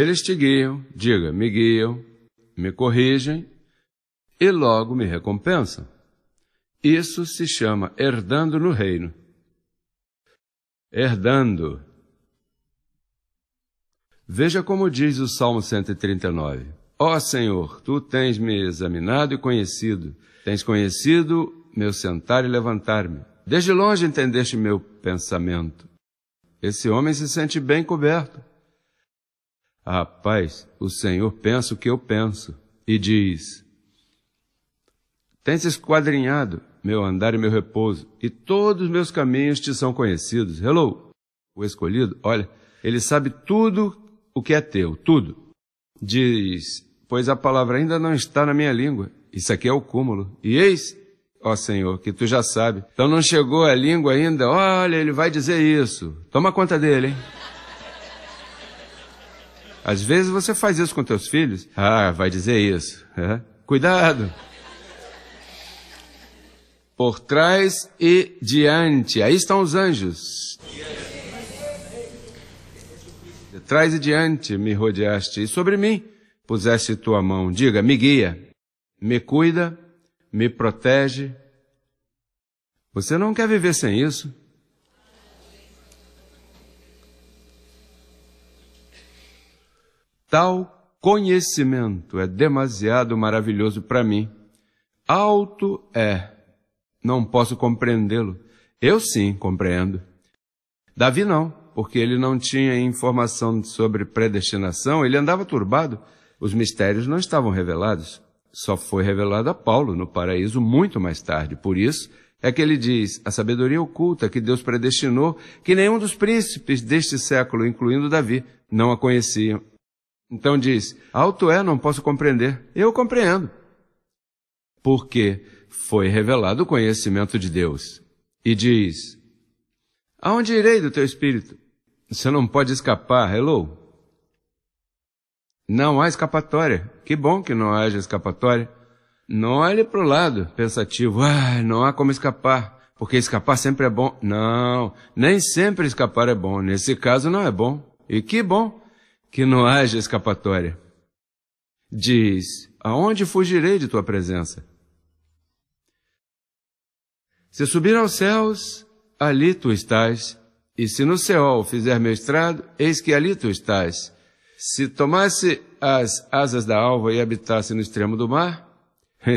Eles te guiam, diga, me guiam, me corrigem e logo me recompensam. Isso se chama herdando no reino. Herdando. Veja como diz o Salmo 139. Ó oh, Senhor, tu tens me examinado e conhecido, tens conhecido meu sentar e levantar-me. Desde longe entendeste meu pensamento. Esse homem se sente bem coberto. Rapaz, o Senhor pensa o que eu penso e diz: Tens esquadrinhado meu andar e meu repouso, e todos os meus caminhos te são conhecidos. Hello! O escolhido, olha, ele sabe tudo o que é teu, tudo. Diz: Pois a palavra ainda não está na minha língua. Isso aqui é o cúmulo. E eis ó Senhor, que tu já sabe. Então não chegou a língua ainda, olha, ele vai dizer isso. Toma conta dele, hein? Às vezes você faz isso com teus filhos. Ah, vai dizer isso. É. Cuidado. Por trás e diante. Aí estão os anjos. De trás e diante me rodeaste, e sobre mim puseste tua mão. Diga, me guia, me cuida, me protege. Você não quer viver sem isso? Tal conhecimento é demasiado maravilhoso para mim. Alto é. Não posso compreendê-lo. Eu sim compreendo. Davi não, porque ele não tinha informação sobre predestinação, ele andava turbado. Os mistérios não estavam revelados. Só foi revelado a Paulo no paraíso muito mais tarde. Por isso é que ele diz: a sabedoria oculta que Deus predestinou, que nenhum dos príncipes deste século, incluindo Davi, não a conheciam. Então diz: Alto é, não posso compreender. Eu compreendo. Porque foi revelado o conhecimento de Deus. E diz: Aonde irei do teu espírito? Você não pode escapar, hello. Não há escapatória. Que bom que não haja escapatória. Não olhe para o lado, pensativo. Ah, não há como escapar, porque escapar sempre é bom. Não, nem sempre escapar é bom. Nesse caso não é bom. E que bom, que não haja escapatória. Diz: Aonde fugirei de tua presença? Se subir aos céus, ali tu estás. E se no céu fizer meu estrado, eis que ali tu estás. Se tomasse as asas da alva e habitasse no extremo do mar,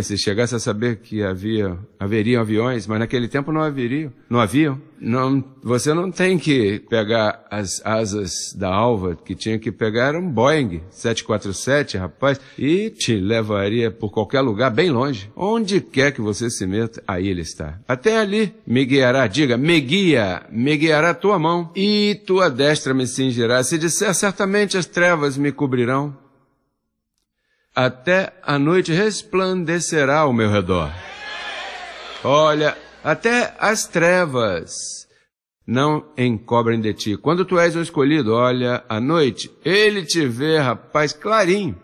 se chegasse a saber que havia, haveriam aviões, mas naquele tempo não haveriam, não haviam. Não, você não tem que pegar as asas da alva, que tinha que pegar um Boeing 747, rapaz, e te levaria por qualquer lugar, bem longe. Onde quer que você se meta, aí ele está. Até ali, me guiará, diga, me guia, me guiará tua mão, e tua destra me cingirá. Se disser, certamente as trevas me cobrirão, até a noite resplandecerá ao meu redor. Olha, até as trevas não encobrem de ti. Quando tu és um escolhido, olha, a noite, ele te vê, rapaz, clarinho.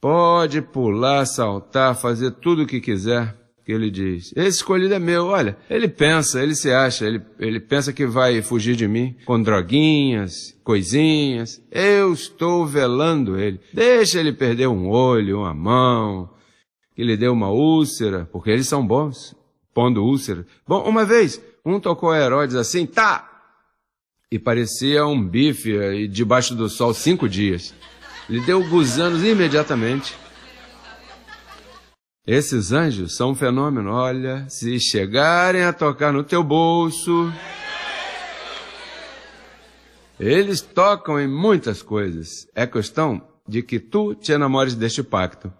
Pode pular, saltar, fazer tudo o que quiser que ele diz: Esse escolhido é meu. Olha, ele pensa, ele se acha, ele, ele pensa que vai fugir de mim com droguinhas, coisinhas. Eu estou velando ele. Deixa ele perder um olho, uma mão, que lhe dê uma úlcera, porque eles são bons, pondo úlcera. Bom, uma vez, um tocou a Herodes assim, tá! E parecia um bife eh, e debaixo do sol cinco dias. Lhe deu gusanos imediatamente. Esses anjos são um fenômeno. Olha, se chegarem a tocar no teu bolso. Eles tocam em muitas coisas. É questão de que tu te enamores deste pacto.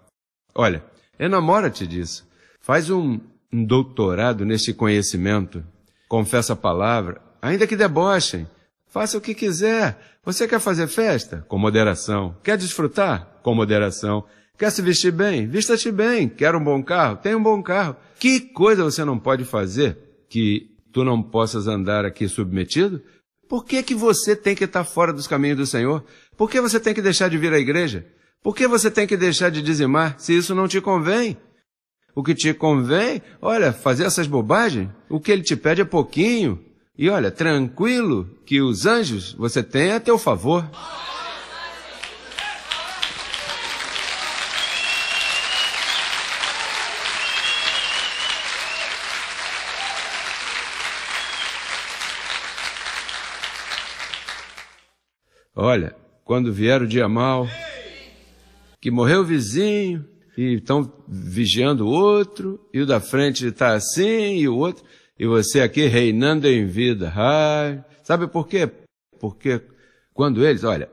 Olha, enamora-te disso. Faz um doutorado neste conhecimento. Confessa a palavra, ainda que debochem. Faça o que quiser. Você quer fazer festa? Com moderação. Quer desfrutar? Com moderação. Quer se vestir bem? Vista-te bem. Quer um bom carro? Tem um bom carro. Que coisa você não pode fazer que tu não possas andar aqui submetido? Por que, que você tem que estar fora dos caminhos do Senhor? Por que você tem que deixar de vir à igreja? Por que você tem que deixar de dizimar se isso não te convém? O que te convém, olha, fazer essas bobagens, o que ele te pede é pouquinho. E olha, tranquilo que os anjos você tem a teu favor. Olha, quando vier o dia mal, que morreu o vizinho, e estão vigiando o outro, e o da frente está assim, e o outro, e você aqui reinando em vida. Ai, sabe por quê? Porque quando eles, olha,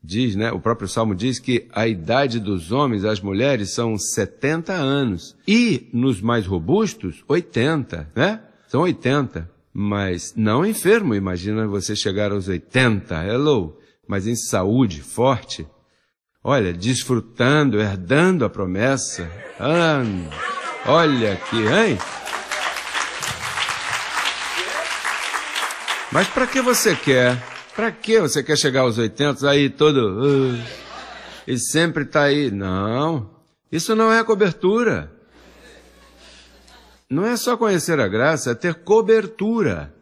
diz, né, o próprio Salmo diz que a idade dos homens, as mulheres, são 70 anos, e nos mais robustos, 80, né? São 80 mas não enfermo, imagina você chegar aos 80, hello, mas em saúde, forte. Olha, desfrutando, herdando a promessa. Ah, olha que, hein? Mas para que você quer? Para que você quer chegar aos 80 aí todo uh, e sempre tá aí? Não. Isso não é cobertura. Não é só conhecer a graça, é ter cobertura.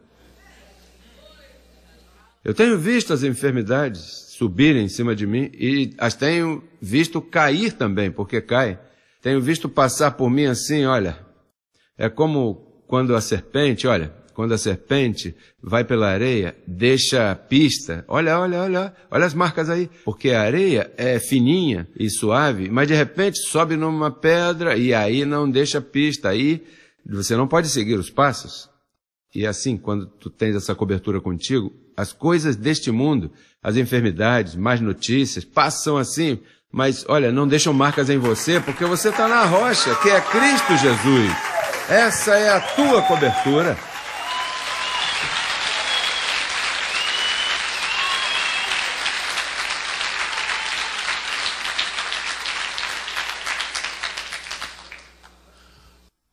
Eu tenho visto as enfermidades subirem em cima de mim e as tenho visto cair também, porque cai. Tenho visto passar por mim assim, olha. É como quando a serpente, olha, quando a serpente vai pela areia, deixa a pista. Olha, olha, olha, olha as marcas aí. Porque a areia é fininha e suave, mas de repente sobe numa pedra e aí não deixa pista. Aí você não pode seguir os passos. E assim, quando tu tens essa cobertura contigo, as coisas deste mundo, as enfermidades, más notícias, passam assim, mas olha, não deixam marcas em você, porque você está na rocha, que é Cristo Jesus. Essa é a tua cobertura.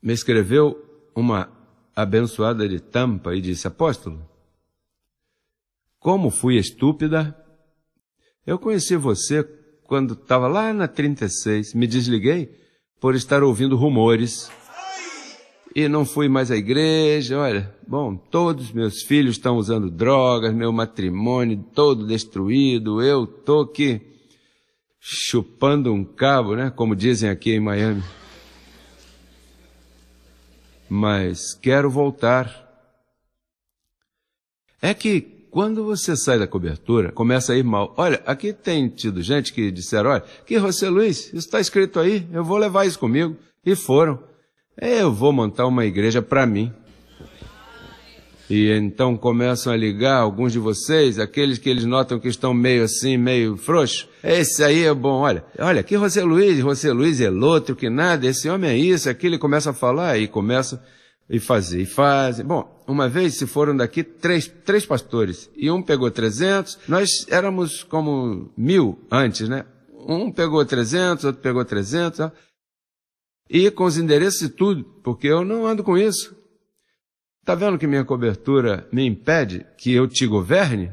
me escreveu uma abençoada de tampa e disse: Apóstolo, como fui estúpida, eu conheci você quando estava lá na 36, me desliguei por estar ouvindo rumores e não fui mais à igreja. Olha, bom, todos meus filhos estão usando drogas, meu matrimônio todo destruído, eu tô aqui chupando um cabo, né? Como dizem aqui em Miami mas quero voltar. É que quando você sai da cobertura, começa a ir mal. Olha, aqui tem tido gente que disseram, olha, que você, Luiz, isso está escrito aí, eu vou levar isso comigo. E foram. É, eu vou montar uma igreja para mim. E então começam a ligar alguns de vocês, aqueles que eles notam que estão meio assim, meio frouxos. Esse aí é bom, olha, olha, que José Luiz, José Luiz é outro que nada, esse homem é isso, aquele começa a falar e começa e fazer, e fazem. Bom, uma vez se foram daqui três, três pastores, e um pegou 300, nós éramos como mil antes, né? Um pegou 300, outro pegou 300, e com os endereços e tudo, porque eu não ando com isso. Está vendo que minha cobertura me impede que eu te governe?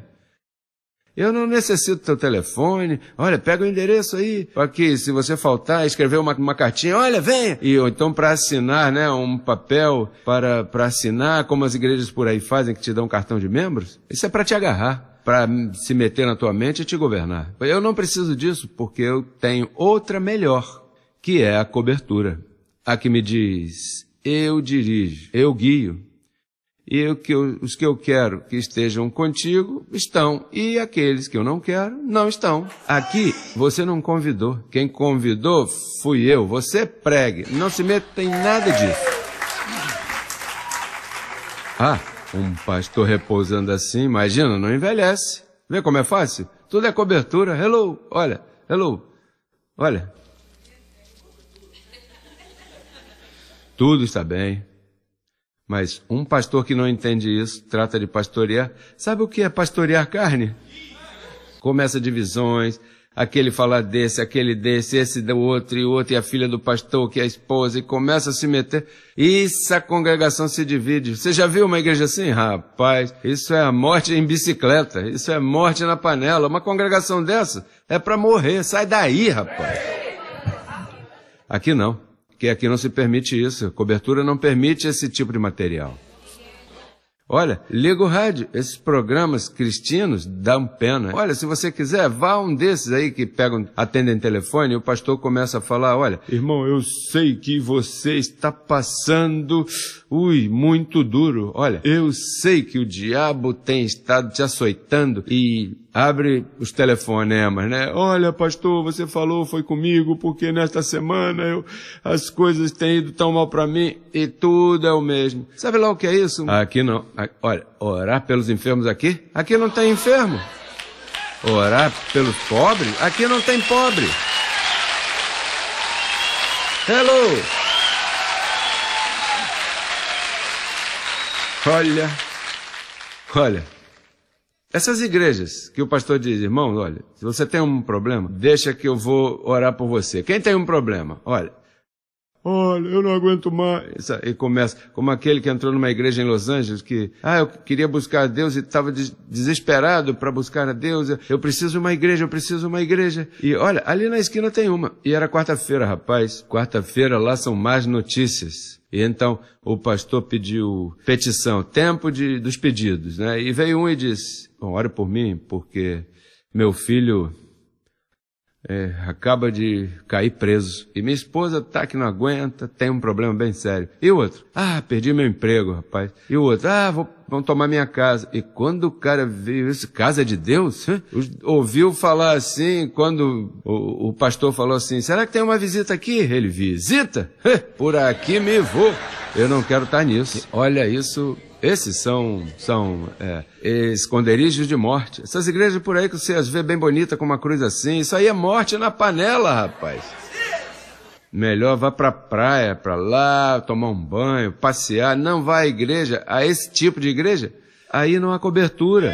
Eu não necessito teu telefone. Olha, pega o endereço aí. Para que, se você faltar, escrever uma, uma cartinha, olha, venha. E ou então para assinar, né, um papel para, para assinar, como as igrejas por aí fazem, que te dão um cartão de membros. Isso é para te agarrar, para se meter na tua mente e te governar. Eu não preciso disso, porque eu tenho outra melhor, que é a cobertura. A que me diz, eu dirijo, eu guio, e os que eu quero que estejam contigo estão, e aqueles que eu não quero não estão. Aqui você não convidou, quem convidou fui eu. Você pregue, não se meta em nada disso. Ah, um pastor repousando assim, imagina, não envelhece. Vê como é fácil? Tudo é cobertura. Hello, olha, hello, olha. Tudo está bem, mas um pastor que não entende isso, trata de pastorear. Sabe o que é pastorear carne? Começa divisões, aquele falar desse, aquele desse, esse do outro e outro, e a filha do pastor, que é a esposa, e começa a se meter. Isso a congregação se divide. Você já viu uma igreja assim? Rapaz, isso é a morte em bicicleta, isso é morte na panela. Uma congregação dessa é para morrer, sai daí, rapaz. Aqui não que aqui não se permite isso. Cobertura não permite esse tipo de material. Olha, liga o rádio. Esses programas cristinos dão pena. Olha, se você quiser, vá a um desses aí que pegam, atendem telefone e o pastor começa a falar, olha, irmão, eu sei que você está passando, ui, muito duro. Olha, eu sei que o diabo tem estado te açoitando e abre os telefonemas, né? Olha, pastor, você falou, foi comigo, porque nesta semana eu, as coisas têm ido tão mal para mim e tudo é o mesmo. Sabe lá o que é isso? Aqui não. Olha, orar pelos enfermos aqui? Aqui não tem enfermo. Orar pelos pobres? Aqui não tem pobre. Hello! Olha, olha. Essas igrejas que o pastor diz, irmão, olha, se você tem um problema, deixa que eu vou orar por você. Quem tem um problema? Olha, Olha, eu não aguento mais. E começa, como aquele que entrou numa igreja em Los Angeles, que, ah, eu queria buscar a Deus e estava des desesperado para buscar a Deus. Eu preciso de uma igreja, eu preciso de uma igreja. E olha, ali na esquina tem uma. E era quarta-feira, rapaz. Quarta-feira lá são mais notícias. E então o pastor pediu petição, tempo de, dos pedidos, né? E veio um e disse, bom, ore por mim, porque meu filho é, acaba de cair preso. E minha esposa tá que não aguenta, tem um problema bem sério. E o outro? Ah, perdi meu emprego, rapaz. E o outro? Ah, vou, vão tomar minha casa. E quando o cara viu isso, casa é de Deus? Ouviu falar assim, quando o, o, pastor falou assim, será que tem uma visita aqui? Ele, visita? Por aqui me vou. Eu não quero estar tá nisso. Olha isso esses são, são é, esconderijos de morte. Essas igrejas por aí que você as vê bem bonita com uma cruz assim, isso aí é morte na panela, rapaz. Melhor vá pra praia, pra lá, tomar um banho, passear. Não vá à igreja, a esse tipo de igreja. Aí não há cobertura.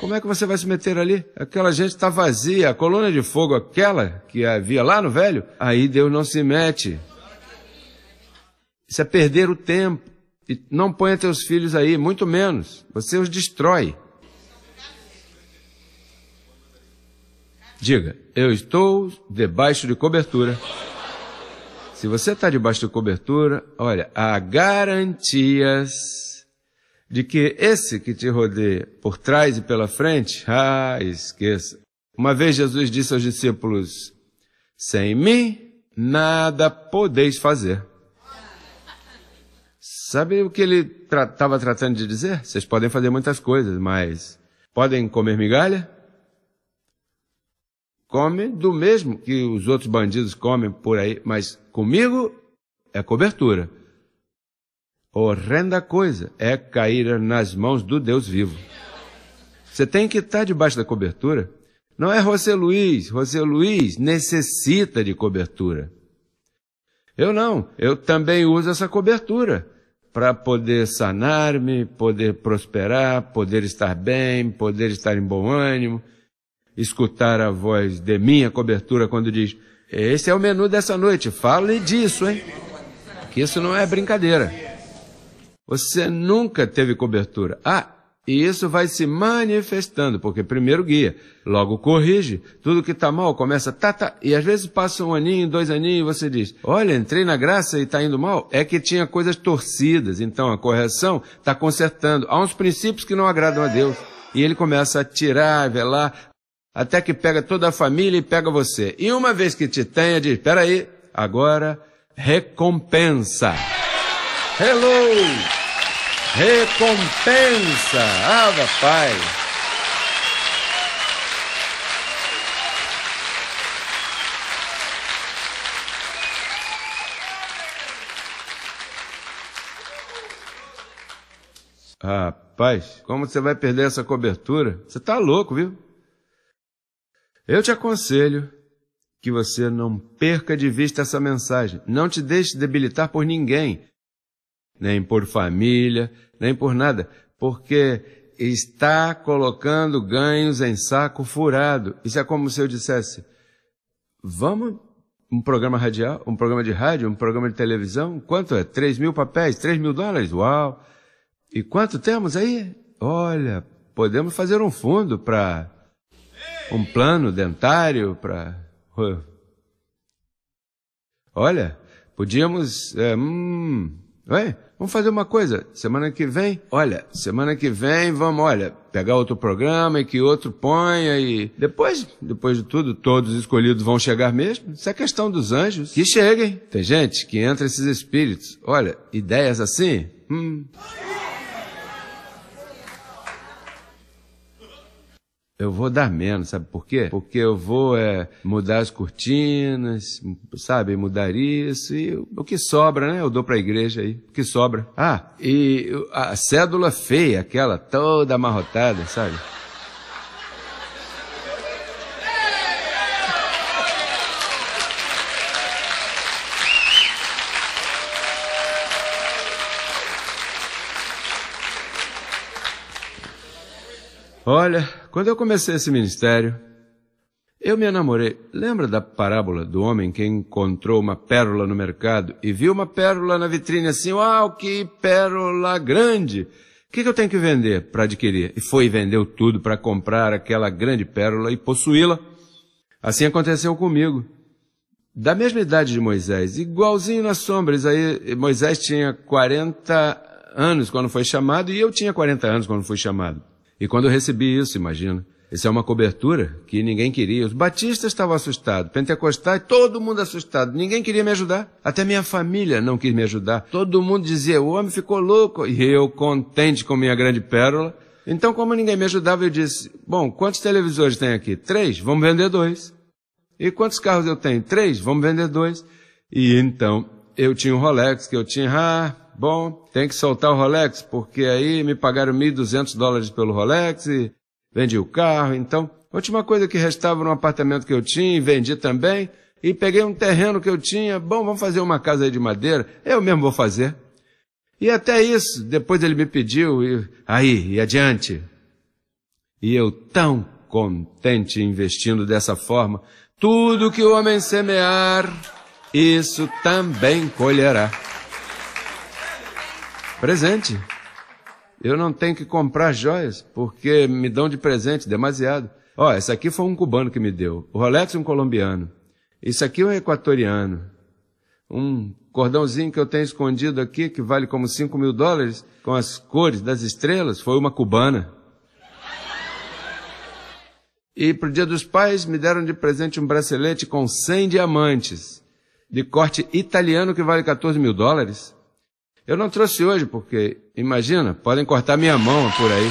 Como é que você vai se meter ali? Aquela gente está vazia, a coluna de fogo, aquela que havia lá no velho, aí Deus não se mete. Isso é perder o tempo. E não ponha teus filhos aí, muito menos. Você os destrói. Diga, eu estou debaixo de cobertura. Se você está debaixo de cobertura, olha, há garantias de que esse que te rodeia por trás e pela frente, ah, esqueça. Uma vez Jesus disse aos discípulos: Sem mim nada podeis fazer. Sabe o que ele estava tra tratando de dizer? Vocês podem fazer muitas coisas, mas podem comer migalha? Come do mesmo que os outros bandidos comem por aí, mas comigo é cobertura. Horrenda coisa é cair nas mãos do Deus vivo. Você tem que estar tá debaixo da cobertura. Não é José Luiz. José Luiz necessita de cobertura. Eu não. Eu também uso essa cobertura para poder sanar-me, poder prosperar, poder estar bem, poder estar em bom ânimo, escutar a voz de minha cobertura quando diz: Esse é o menu dessa noite, fale disso, hein? Que isso não é brincadeira. Você nunca teve cobertura. Ah, e isso vai se manifestando, porque primeiro guia, logo corrige, tudo que está mal começa tá, tá, e às vezes passa um aninho, dois aninhos e você diz, olha, entrei na graça e está indo mal, é que tinha coisas torcidas, então a correção está consertando. Há uns princípios que não agradam a Deus, e ele começa a tirar, a velar, até que pega toda a família e pega você. E uma vez que te tenha, diz, peraí, agora recompensa. Hello! recompensa. Ava ah, Pai. Rapaz, como você vai perder essa cobertura? Você está louco, viu? Eu te aconselho que você não perca de vista essa mensagem. Não te deixe debilitar por ninguém nem por família, nem por nada, porque está colocando ganhos em saco furado. Isso é como se eu dissesse: vamos um programa radial, um programa de rádio, um programa de televisão, quanto é? 3 mil papéis, 3 mil dólares, uau! E quanto temos aí? Olha, podemos fazer um fundo para um plano dentário, para. Olha, podíamos. É, hum, ué, Vamos fazer uma coisa, semana que vem, olha, semana que vem vamos, olha, pegar outro programa e que outro ponha e depois, depois de tudo, todos escolhidos vão chegar mesmo. Isso é questão dos anjos. Que cheguem. Tem gente que entra esses espíritos. Olha, ideias assim, hum. Eu vou dar menos, sabe por quê? Porque eu vou é, mudar as cortinas, sabe? Mudar isso e o que sobra, né? Eu dou para a igreja aí, o que sobra. Ah, e a cédula feia, aquela toda amarrotada, sabe? Olha, quando eu comecei esse ministério, eu me enamorei. Lembra da parábola do homem que encontrou uma pérola no mercado e viu uma pérola na vitrine assim, uau, que pérola grande! O que, que eu tenho que vender para adquirir? E foi e vendeu tudo para comprar aquela grande pérola e possuí-la. Assim aconteceu comigo. Da mesma idade de Moisés, igualzinho nas sombras, aí Moisés tinha 40 anos quando foi chamado e eu tinha 40 anos quando fui chamado. E quando eu recebi isso, imagina, isso é uma cobertura que ninguém queria. Os batistas estavam assustados, pentecostais, todo mundo assustado. Ninguém queria me ajudar. Até minha família não quis me ajudar. Todo mundo dizia, o homem ficou louco. E eu, contente com minha grande pérola. Então, como ninguém me ajudava, eu disse, bom, quantos televisores tem aqui? Três? Vamos vender dois. E quantos carros eu tenho? Três? Vamos vender dois. E então, eu tinha um Rolex que eu tinha, ah, Bom, tem que soltar o Rolex, porque aí me pagaram 1.200 dólares pelo Rolex e vendi o carro. Então, a última coisa que restava no apartamento que eu tinha e vendi também. E peguei um terreno que eu tinha. Bom, vamos fazer uma casa aí de madeira. Eu mesmo vou fazer. E até isso, depois ele me pediu, e aí, e adiante. E eu tão contente investindo dessa forma, tudo que o homem semear, isso também colherá. Presente. Eu não tenho que comprar joias, porque me dão de presente demasiado. Ó, oh, aqui foi um cubano que me deu. O Rolex um colombiano. Isso aqui é um equatoriano. Um cordãozinho que eu tenho escondido aqui, que vale como 5 mil dólares, com as cores das estrelas, foi uma cubana. E pro dia dos pais me deram de presente um bracelete com 100 diamantes, de corte italiano que vale 14 mil dólares. Eu não trouxe hoje porque, imagina, podem cortar minha mão por aí.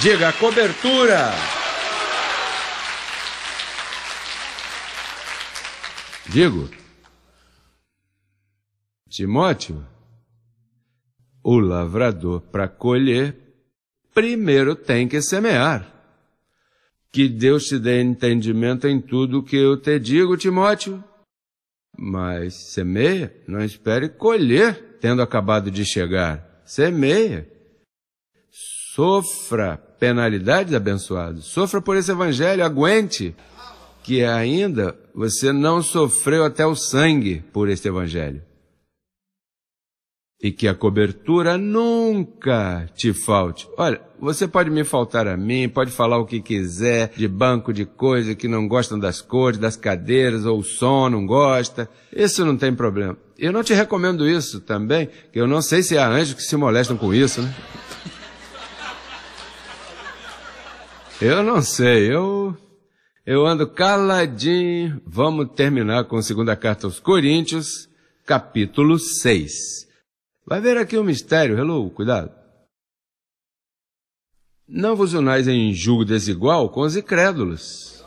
Diga, a cobertura. Digo, Timóteo, o lavrador para colher, primeiro tem que semear. Que Deus te dê entendimento em tudo o que eu te digo, Timóteo mas semeia, não espere colher tendo acabado de chegar. Semeia. Sofra penalidades abençoados. Sofra por esse evangelho, aguente. Que ainda você não sofreu até o sangue por este evangelho e que a cobertura nunca te falte. Olha, você pode me faltar a mim, pode falar o que quiser de banco, de coisa que não gostam das cores, das cadeiras ou o som não gosta. Isso não tem problema. Eu não te recomendo isso também, que eu não sei se há anjos que se molestam com isso, né? Eu não sei, eu eu ando caladinho. Vamos terminar com a segunda carta aos Coríntios, capítulo 6. Vai ver aqui um mistério, hello, cuidado. Não vos unais em julgo desigual com os incrédulos.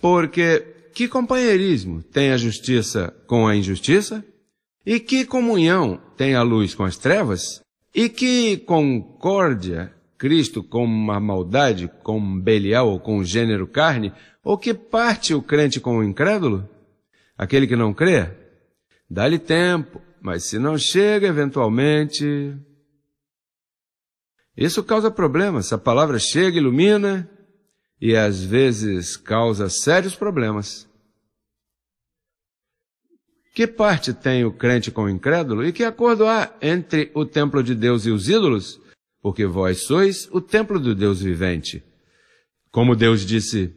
Porque que companheirismo tem a justiça com a injustiça? E que comunhão tem a luz com as trevas? E que concórdia Cristo com a maldade, com Belial ou com o gênero carne? Ou que parte o crente com o incrédulo? Aquele que não crê? Dá-lhe tempo, mas se não chega, eventualmente. Isso causa problemas. A palavra chega, ilumina e às vezes causa sérios problemas. Que parte tem o crente com o incrédulo e que acordo há entre o templo de Deus e os ídolos? Porque vós sois o templo do Deus vivente. Como Deus disse,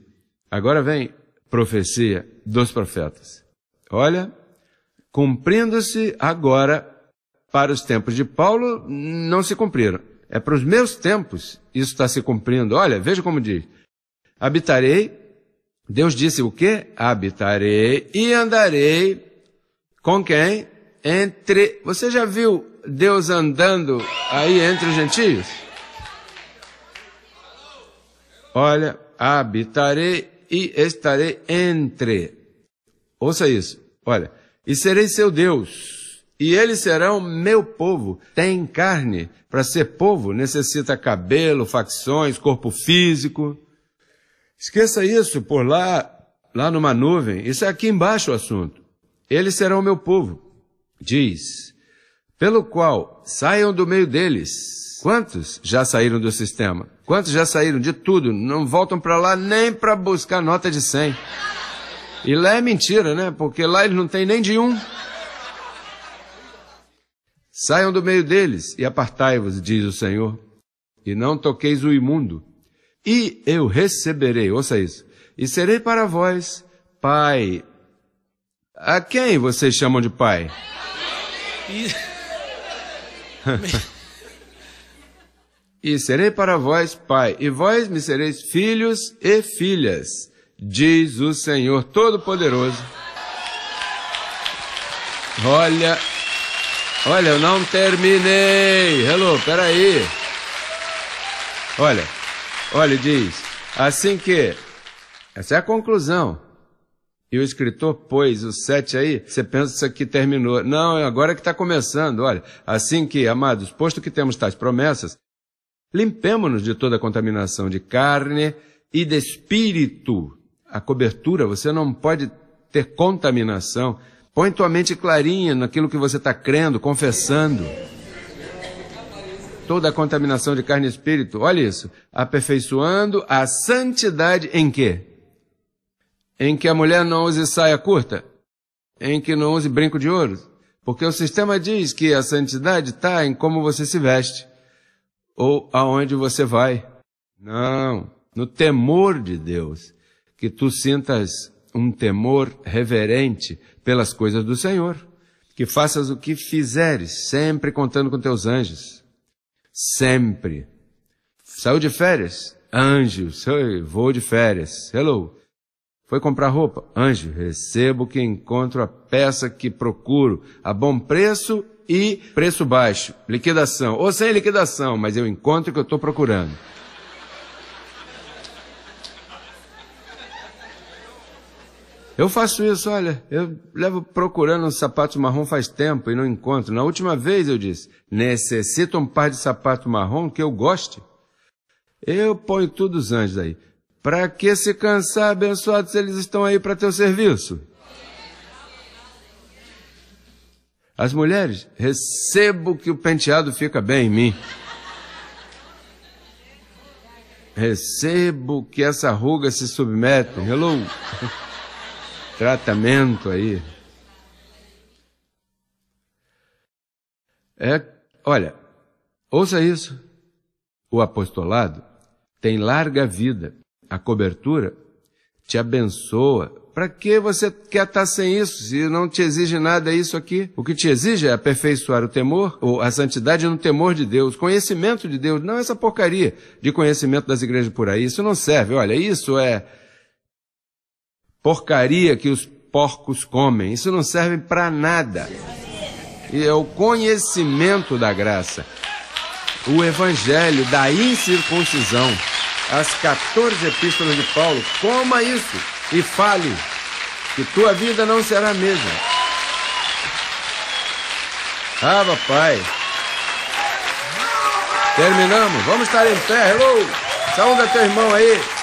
agora vem profecia dos profetas. Olha, cumprindo-se agora para os tempos de Paulo, não se cumpriram. É para os meus tempos isso está se cumprindo. Olha, veja como diz. Habitarei, Deus disse o quê? Habitarei e andarei com quem? Entre. Você já viu Deus andando aí entre os gentios? Olha, habitarei e estarei entre. Ouça isso. Olha, e serei seu Deus, e eles serão meu povo. Tem carne para ser povo, necessita cabelo, facções, corpo físico. Esqueça isso por lá, lá numa nuvem. Isso é aqui embaixo o assunto. Eles serão meu povo, diz. Pelo qual saiam do meio deles. Quantos já saíram do sistema? Quantos já saíram de tudo? Não voltam para lá nem para buscar nota de 100. E lá é mentira, né? Porque lá eles não têm nem de um. Saiam do meio deles e apartai-vos, diz o Senhor, e não toqueis o imundo, e eu receberei, ouça isso, e serei para vós pai. A quem vocês chamam de pai? E, e serei para vós pai, e vós me sereis filhos e filhas diz o Senhor Todo-Poderoso. Olha, olha, eu não terminei. Hello, peraí. Olha, olha, diz, assim que, essa é a conclusão. E o escritor pôs o sete aí, você pensa que terminou. Não, é agora é que está começando. Olha, assim que, amados, posto que temos tais promessas, limpemo-nos de toda contaminação de carne e de espírito, a cobertura, você não pode ter contaminação. Põe tua mente clarinha naquilo que você está crendo, confessando. Toda a contaminação de carne e espírito, olha isso, aperfeiçoando a santidade em quê? Em que a mulher não use saia curta, em que não use brinco de ouro, porque o sistema diz que a santidade está em como você se veste ou aonde você vai. Não, no temor de Deus que tu sintas um temor reverente pelas coisas do Senhor, que faças o que fizeres, sempre contando com teus anjos. Sempre. Saiu de férias? Anjo, vou de férias. Hello. Foi comprar roupa? Anjo, recebo que encontro a peça que procuro a bom preço e preço baixo. Liquidação. Ou sem liquidação, mas eu encontro o que eu estou procurando. Eu faço isso, olha, eu levo procurando um sapato marrom faz tempo e não encontro. Na última vez eu disse, necessito um par de sapato marrom que eu goste. Eu ponho tudo os anjos aí. Para que se cansar, abençoados, eles estão aí para teu serviço. As mulheres, recebo que o penteado fica bem em mim. Recebo que essa ruga se submete. Hello. tratamento aí. É, olha, ouça isso. O apostolado tem larga vida. A cobertura te abençoa. Para que você quer estar tá sem isso? Se não te exige nada isso aqui. O que te exige é aperfeiçoar o temor, ou a santidade no temor de Deus, conhecimento de Deus, não essa porcaria de conhecimento das igrejas por aí. Isso não serve. Olha, isso é porcaria que os porcos comem. Isso não serve para nada. E é o conhecimento da graça. O evangelho da incircuncisão. As 14 epístolas de Paulo. Coma isso e fale que tua vida não será a mesma. Ah, papai. Terminamos. Vamos estar em pé. Hello. Saúde teu irmão aí.